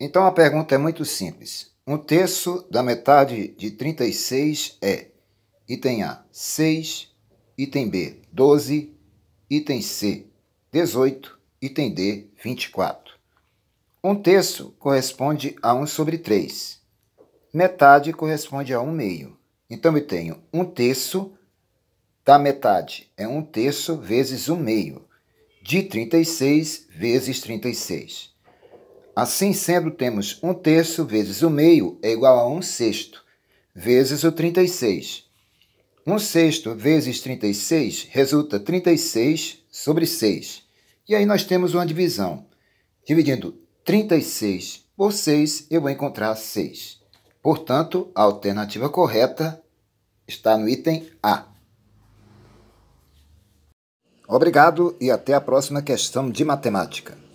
Então a pergunta é muito simples. Um terço da metade de 36 é item A, 6, item B, 12, item C, 18, item D, 24. Um terço corresponde a 1 sobre 3. Metade corresponde a 1 meio. Então eu tenho 1 terço da metade, é 1 terço vezes 1 meio, de 36 vezes 36. Assim sendo, temos um terço vezes o meio é igual a um sexto, vezes o 36. Um sexto vezes 36 resulta 36 sobre 6. E aí nós temos uma divisão. Dividindo 36 por 6, eu vou encontrar 6. Portanto, a alternativa correta está no item A. Obrigado e até a próxima questão de matemática.